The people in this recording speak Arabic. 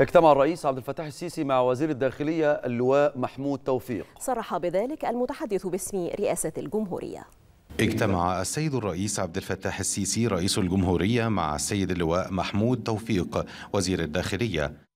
اجتمع الرئيس عبد الفتاح السيسي مع وزير الداخلية اللواء محمود توفيق صرح بذلك المتحدث باسم رئاسة الجمهورية اجتمع السيد الرئيس عبد الفتاح السيسي رئيس الجمهورية مع السيد اللواء محمود توفيق وزير الداخلية